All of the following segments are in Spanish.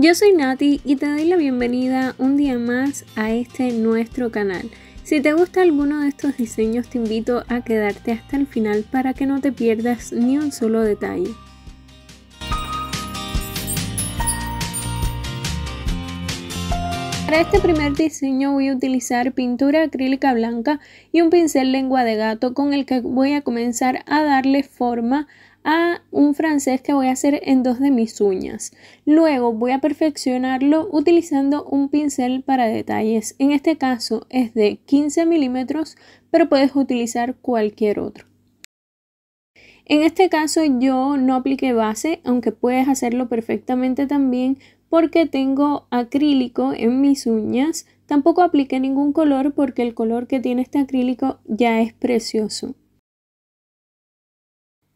Yo soy Nati y te doy la bienvenida un día más a este nuestro canal. Si te gusta alguno de estos diseños te invito a quedarte hasta el final para que no te pierdas ni un solo detalle. Para este primer diseño voy a utilizar pintura acrílica blanca y un pincel lengua de gato con el que voy a comenzar a darle forma a a un francés que voy a hacer en dos de mis uñas. Luego voy a perfeccionarlo utilizando un pincel para detalles. En este caso es de 15 milímetros, pero puedes utilizar cualquier otro. En este caso yo no apliqué base, aunque puedes hacerlo perfectamente también porque tengo acrílico en mis uñas. Tampoco apliqué ningún color porque el color que tiene este acrílico ya es precioso.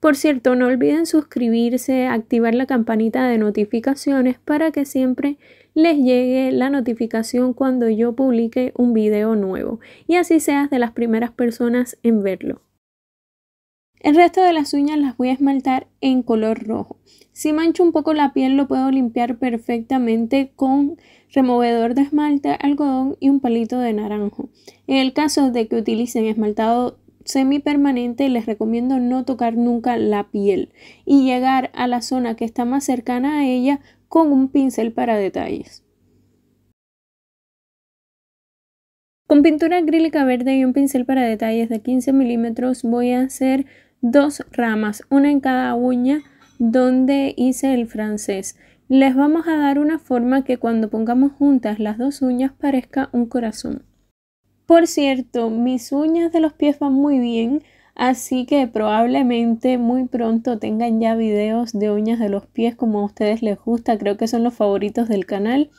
Por cierto, no olviden suscribirse, activar la campanita de notificaciones para que siempre les llegue la notificación cuando yo publique un video nuevo y así seas de las primeras personas en verlo. El resto de las uñas las voy a esmaltar en color rojo. Si mancho un poco la piel lo puedo limpiar perfectamente con removedor de esmalte, algodón y un palito de naranjo. En el caso de que utilicen esmaltado semipermanente les recomiendo no tocar nunca la piel y llegar a la zona que está más cercana a ella con un pincel para detalles. Con pintura acrílica verde y un pincel para detalles de 15 milímetros voy a hacer dos ramas, una en cada uña donde hice el francés. Les vamos a dar una forma que cuando pongamos juntas las dos uñas parezca un corazón. Por cierto, mis uñas de los pies van muy bien, así que probablemente muy pronto tengan ya videos de uñas de los pies como a ustedes les gusta, creo que son los favoritos del canal.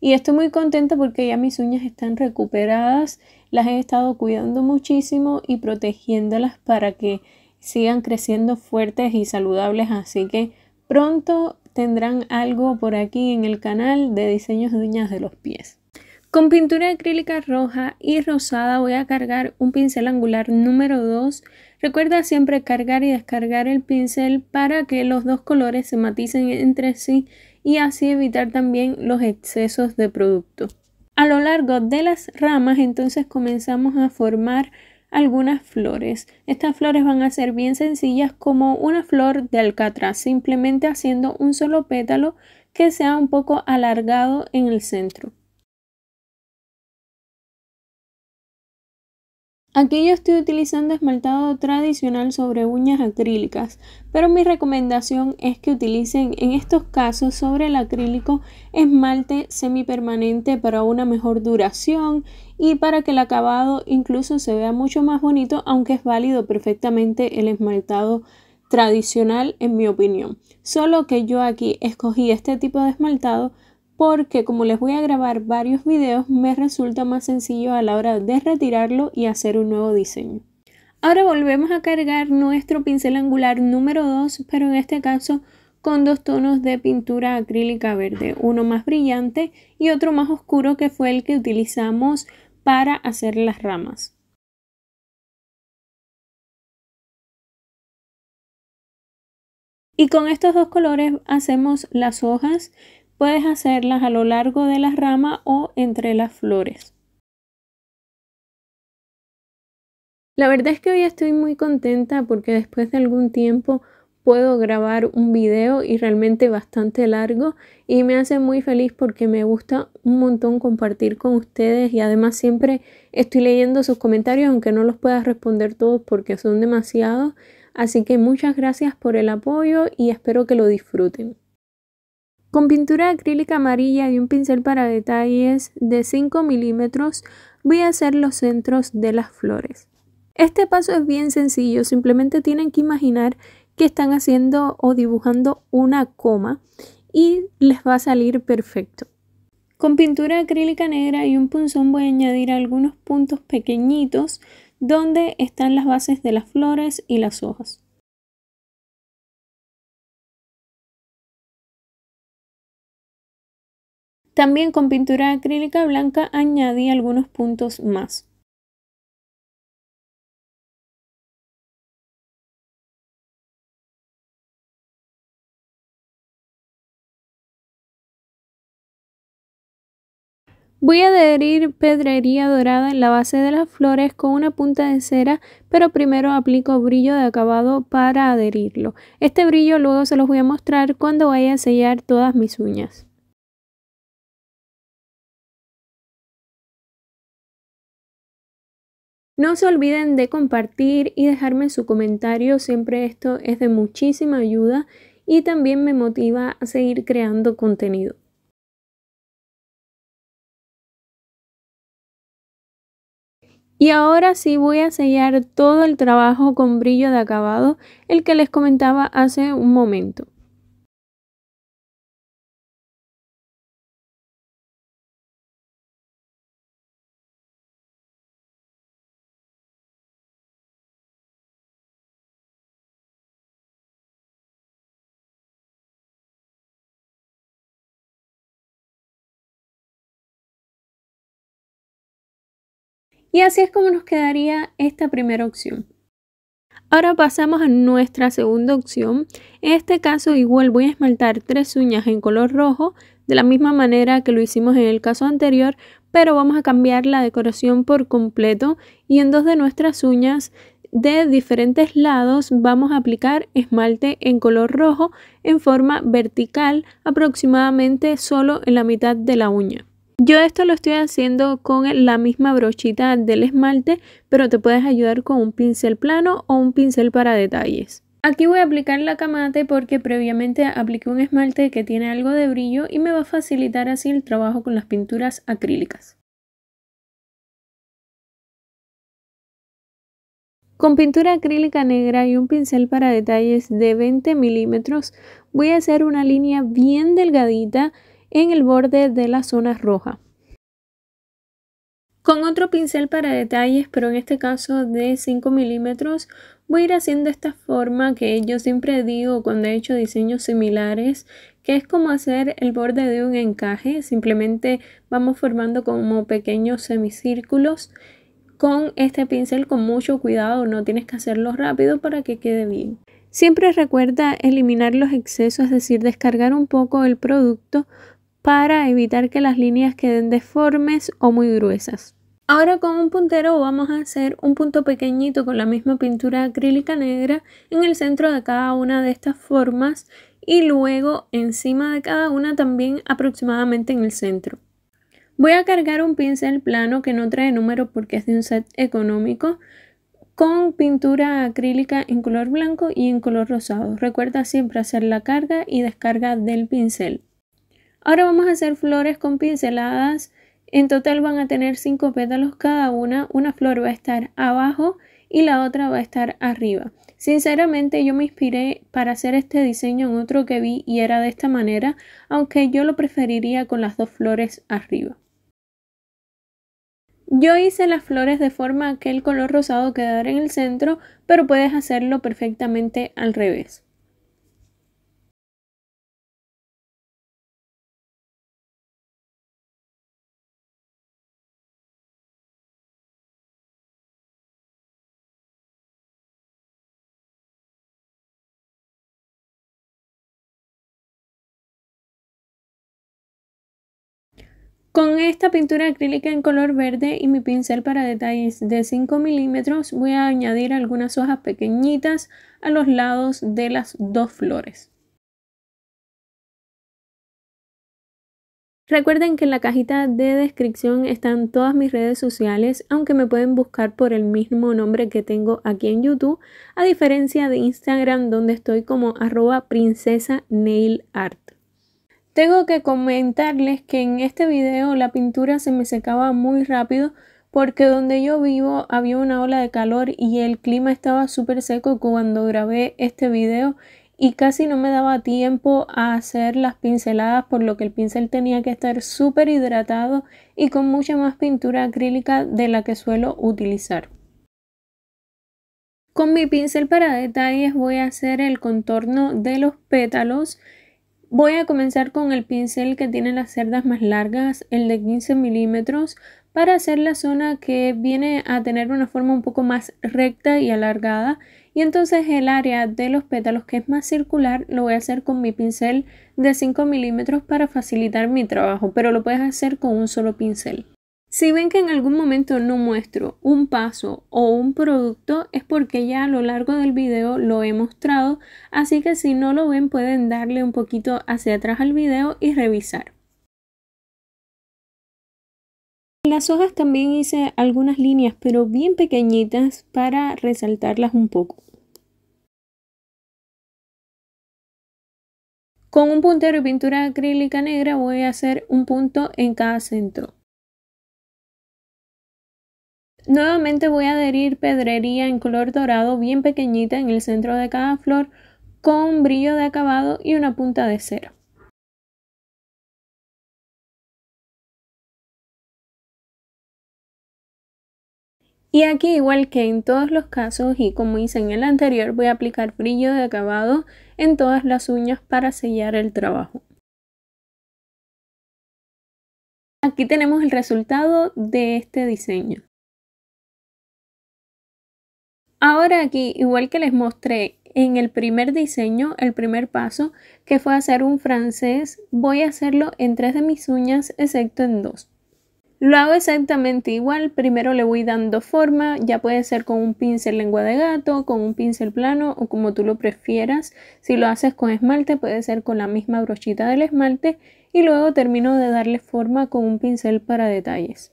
Y estoy muy contenta porque ya mis uñas están recuperadas, las he estado cuidando muchísimo y protegiéndolas para que sigan creciendo fuertes y saludables, así que pronto tendrán algo por aquí en el canal de diseños de uñas de los pies. Con pintura acrílica roja y rosada voy a cargar un pincel angular número 2. Recuerda siempre cargar y descargar el pincel para que los dos colores se maticen entre sí y así evitar también los excesos de producto. A lo largo de las ramas entonces comenzamos a formar algunas flores. Estas flores van a ser bien sencillas como una flor de alcatraz, simplemente haciendo un solo pétalo que sea un poco alargado en el centro. Aquí yo estoy utilizando esmaltado tradicional sobre uñas acrílicas, pero mi recomendación es que utilicen en estos casos sobre el acrílico esmalte semipermanente para una mejor duración y para que el acabado incluso se vea mucho más bonito, aunque es válido perfectamente el esmaltado tradicional en mi opinión. Solo que yo aquí escogí este tipo de esmaltado porque como les voy a grabar varios videos me resulta más sencillo a la hora de retirarlo y hacer un nuevo diseño. Ahora volvemos a cargar nuestro pincel angular número 2 pero en este caso con dos tonos de pintura acrílica verde, uno más brillante y otro más oscuro que fue el que utilizamos para hacer las ramas. Y con estos dos colores hacemos las hojas Puedes hacerlas a lo largo de la rama o entre las flores. La verdad es que hoy estoy muy contenta porque después de algún tiempo puedo grabar un video y realmente bastante largo y me hace muy feliz porque me gusta un montón compartir con ustedes y además siempre estoy leyendo sus comentarios aunque no los pueda responder todos porque son demasiados así que muchas gracias por el apoyo y espero que lo disfruten. Con pintura acrílica amarilla y un pincel para detalles de 5 milímetros voy a hacer los centros de las flores. Este paso es bien sencillo, simplemente tienen que imaginar que están haciendo o dibujando una coma y les va a salir perfecto. Con pintura acrílica negra y un punzón voy a añadir algunos puntos pequeñitos donde están las bases de las flores y las hojas. También con pintura acrílica blanca añadí algunos puntos más. Voy a adherir pedrería dorada en la base de las flores con una punta de cera, pero primero aplico brillo de acabado para adherirlo. Este brillo luego se los voy a mostrar cuando vaya a sellar todas mis uñas. No se olviden de compartir y dejarme su comentario, siempre esto es de muchísima ayuda y también me motiva a seguir creando contenido. Y ahora sí voy a sellar todo el trabajo con brillo de acabado, el que les comentaba hace un momento. Y así es como nos quedaría esta primera opción. Ahora pasamos a nuestra segunda opción. En este caso igual voy a esmaltar tres uñas en color rojo de la misma manera que lo hicimos en el caso anterior, pero vamos a cambiar la decoración por completo y en dos de nuestras uñas de diferentes lados vamos a aplicar esmalte en color rojo en forma vertical aproximadamente solo en la mitad de la uña. Yo esto lo estoy haciendo con la misma brochita del esmalte, pero te puedes ayudar con un pincel plano o un pincel para detalles. Aquí voy a aplicar la camate porque previamente apliqué un esmalte que tiene algo de brillo y me va a facilitar así el trabajo con las pinturas acrílicas. Con pintura acrílica negra y un pincel para detalles de 20 milímetros voy a hacer una línea bien delgadita en el borde de la zona roja. Con otro pincel para detalles, pero en este caso de 5 milímetros, voy a ir haciendo esta forma que yo siempre digo cuando he hecho diseños similares, que es como hacer el borde de un encaje, simplemente vamos formando como pequeños semicírculos con este pincel con mucho cuidado, no tienes que hacerlo rápido para que quede bien. Siempre recuerda eliminar los excesos, es decir, descargar un poco el producto para evitar que las líneas queden deformes o muy gruesas. Ahora con un puntero vamos a hacer un punto pequeñito con la misma pintura acrílica negra en el centro de cada una de estas formas y luego encima de cada una también aproximadamente en el centro. Voy a cargar un pincel plano que no trae número porque es de un set económico con pintura acrílica en color blanco y en color rosado. Recuerda siempre hacer la carga y descarga del pincel. Ahora vamos a hacer flores con pinceladas. En total van a tener cinco pétalos cada una. Una flor va a estar abajo y la otra va a estar arriba. Sinceramente yo me inspiré para hacer este diseño en otro que vi y era de esta manera, aunque yo lo preferiría con las dos flores arriba. Yo hice las flores de forma que el color rosado quedara en el centro, pero puedes hacerlo perfectamente al revés. Con esta pintura acrílica en color verde y mi pincel para detalles de 5 milímetros voy a añadir algunas hojas pequeñitas a los lados de las dos flores. Recuerden que en la cajita de descripción están todas mis redes sociales, aunque me pueden buscar por el mismo nombre que tengo aquí en YouTube, a diferencia de Instagram donde estoy como arroba princesa nail art. Tengo que comentarles que en este video la pintura se me secaba muy rápido porque donde yo vivo había una ola de calor y el clima estaba súper seco cuando grabé este video y casi no me daba tiempo a hacer las pinceladas por lo que el pincel tenía que estar súper hidratado y con mucha más pintura acrílica de la que suelo utilizar. Con mi pincel para detalles voy a hacer el contorno de los pétalos Voy a comenzar con el pincel que tiene las cerdas más largas, el de 15 milímetros, para hacer la zona que viene a tener una forma un poco más recta y alargada. Y entonces el área de los pétalos que es más circular lo voy a hacer con mi pincel de 5 milímetros para facilitar mi trabajo, pero lo puedes hacer con un solo pincel. Si ven que en algún momento no muestro un paso o un producto es porque ya a lo largo del video lo he mostrado, así que si no lo ven pueden darle un poquito hacia atrás al video y revisar. En las hojas también hice algunas líneas pero bien pequeñitas para resaltarlas un poco. Con un puntero y pintura acrílica negra voy a hacer un punto en cada centro. Nuevamente voy a adherir pedrería en color dorado bien pequeñita en el centro de cada flor con brillo de acabado y una punta de cero. Y aquí igual que en todos los casos y como hice en el anterior voy a aplicar brillo de acabado en todas las uñas para sellar el trabajo. Aquí tenemos el resultado de este diseño. Ahora aquí, igual que les mostré en el primer diseño, el primer paso, que fue hacer un francés, voy a hacerlo en tres de mis uñas, excepto en dos. Lo hago exactamente igual, primero le voy dando forma, ya puede ser con un pincel lengua de gato, con un pincel plano o como tú lo prefieras. Si lo haces con esmalte puede ser con la misma brochita del esmalte y luego termino de darle forma con un pincel para detalles.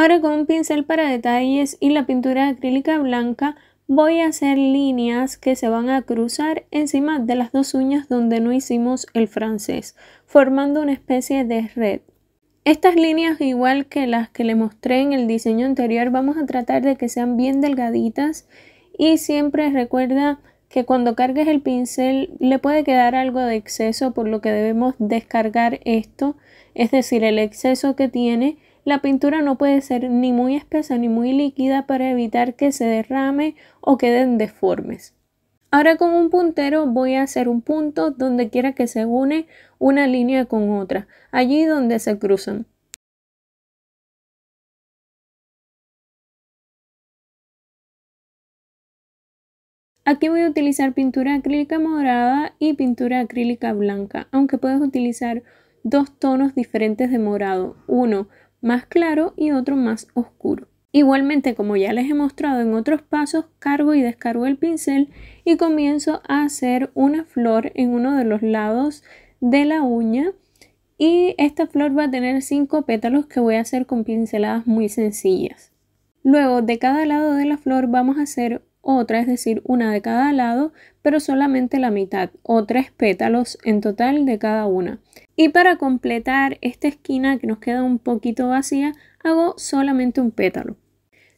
Ahora con un pincel para detalles y la pintura acrílica blanca voy a hacer líneas que se van a cruzar encima de las dos uñas donde no hicimos el francés, formando una especie de red. Estas líneas, igual que las que le mostré en el diseño anterior, vamos a tratar de que sean bien delgaditas y siempre recuerda que cuando cargues el pincel le puede quedar algo de exceso, por lo que debemos descargar esto, es decir, el exceso que tiene la pintura no puede ser ni muy espesa ni muy líquida para evitar que se derrame o queden deformes. Ahora con un puntero voy a hacer un punto donde quiera que se une una línea con otra, allí donde se cruzan. Aquí voy a utilizar pintura acrílica morada y pintura acrílica blanca, aunque puedes utilizar dos tonos diferentes de morado. Uno más claro y otro más oscuro. Igualmente, como ya les he mostrado en otros pasos, cargo y descargo el pincel y comienzo a hacer una flor en uno de los lados de la uña y esta flor va a tener cinco pétalos que voy a hacer con pinceladas muy sencillas. Luego de cada lado de la flor vamos a hacer otra, es decir, una de cada lado, pero solamente la mitad o tres pétalos en total de cada una. Y para completar esta esquina que nos queda un poquito vacía, hago solamente un pétalo.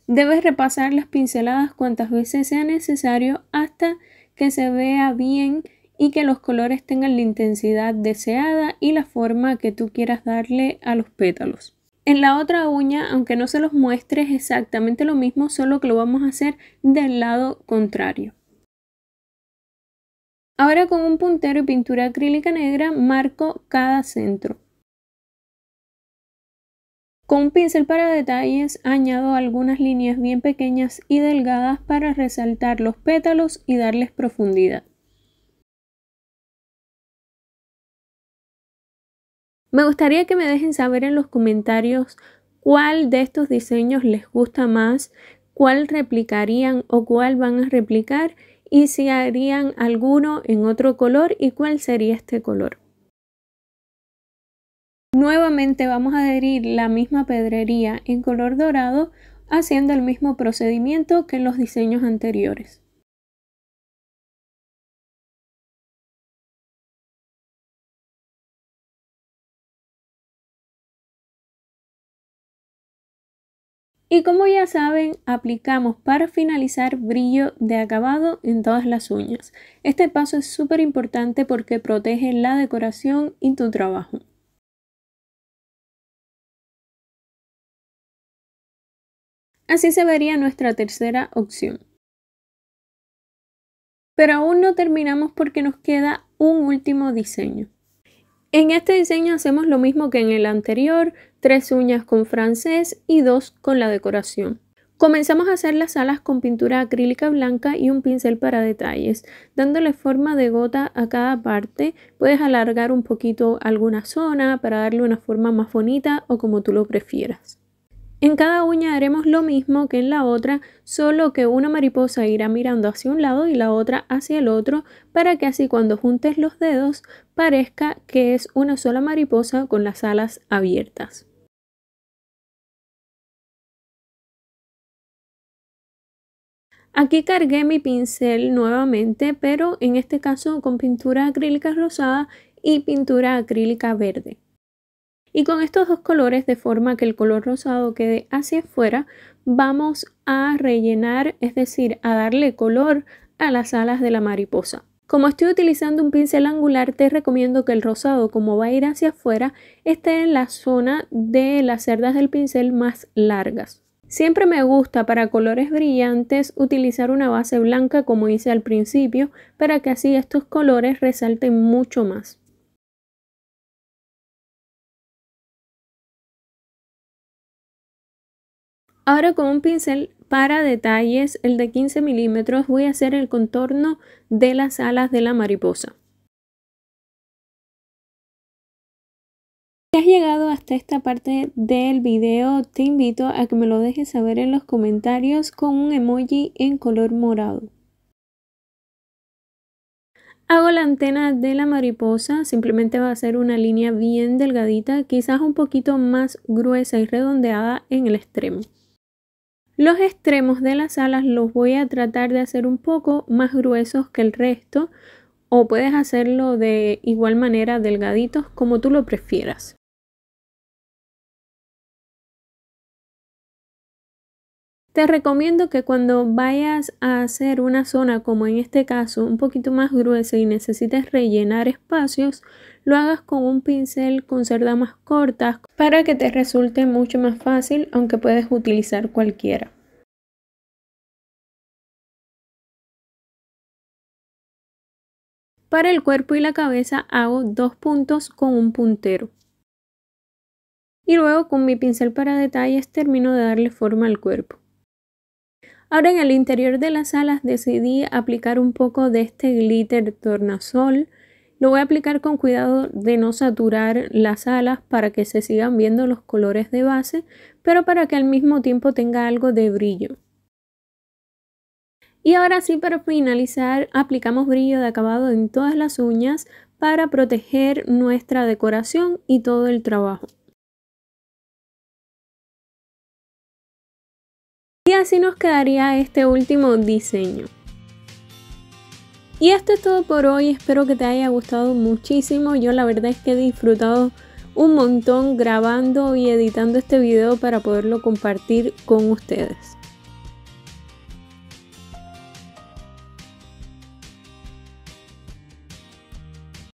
Debes repasar las pinceladas cuantas veces sea necesario hasta que se vea bien y que los colores tengan la intensidad deseada y la forma que tú quieras darle a los pétalos. En la otra uña, aunque no se los muestres exactamente lo mismo, solo que lo vamos a hacer del lado contrario. Ahora con un puntero y pintura acrílica negra marco cada centro. Con un pincel para detalles añado algunas líneas bien pequeñas y delgadas para resaltar los pétalos y darles profundidad. Me gustaría que me dejen saber en los comentarios cuál de estos diseños les gusta más, cuál replicarían o cuál van a replicar y si harían alguno en otro color y cuál sería este color. Nuevamente vamos a adherir la misma pedrería en color dorado haciendo el mismo procedimiento que en los diseños anteriores. Y como ya saben, aplicamos para finalizar brillo de acabado en todas las uñas. Este paso es súper importante porque protege la decoración y tu trabajo. Así se vería nuestra tercera opción. Pero aún no terminamos porque nos queda un último diseño. En este diseño hacemos lo mismo que en el anterior, tres uñas con francés y dos con la decoración. Comenzamos a hacer las alas con pintura acrílica blanca y un pincel para detalles, dándole forma de gota a cada parte. Puedes alargar un poquito alguna zona para darle una forma más bonita o como tú lo prefieras. En cada uña haremos lo mismo que en la otra, solo que una mariposa irá mirando hacia un lado y la otra hacia el otro, para que así cuando juntes los dedos parezca que es una sola mariposa con las alas abiertas. Aquí cargué mi pincel nuevamente, pero en este caso con pintura acrílica rosada y pintura acrílica verde. Y con estos dos colores, de forma que el color rosado quede hacia afuera, vamos a rellenar, es decir, a darle color a las alas de la mariposa. Como estoy utilizando un pincel angular, te recomiendo que el rosado, como va a ir hacia afuera, esté en la zona de las cerdas del pincel más largas. Siempre me gusta para colores brillantes utilizar una base blanca como hice al principio para que así estos colores resalten mucho más. Ahora con un pincel para detalles, el de 15 milímetros, voy a hacer el contorno de las alas de la mariposa. Si has llegado hasta esta parte del video, te invito a que me lo dejes saber en los comentarios con un emoji en color morado. Hago la antena de la mariposa, simplemente va a ser una línea bien delgadita, quizás un poquito más gruesa y redondeada en el extremo. Los extremos de las alas los voy a tratar de hacer un poco más gruesos que el resto o puedes hacerlo de igual manera delgaditos como tú lo prefieras. Te recomiendo que cuando vayas a hacer una zona como en este caso un poquito más gruesa y necesites rellenar espacios, lo hagas con un pincel con cerdas más cortas para que te resulte mucho más fácil, aunque puedes utilizar cualquiera. Para el cuerpo y la cabeza hago dos puntos con un puntero. Y luego con mi pincel para detalles termino de darle forma al cuerpo. Ahora en el interior de las alas decidí aplicar un poco de este glitter tornasol lo voy a aplicar con cuidado de no saturar las alas para que se sigan viendo los colores de base, pero para que al mismo tiempo tenga algo de brillo. Y ahora sí, para finalizar, aplicamos brillo de acabado en todas las uñas para proteger nuestra decoración y todo el trabajo. Y así nos quedaría este último diseño. Y esto es todo por hoy, espero que te haya gustado muchísimo, yo la verdad es que he disfrutado un montón grabando y editando este video para poderlo compartir con ustedes.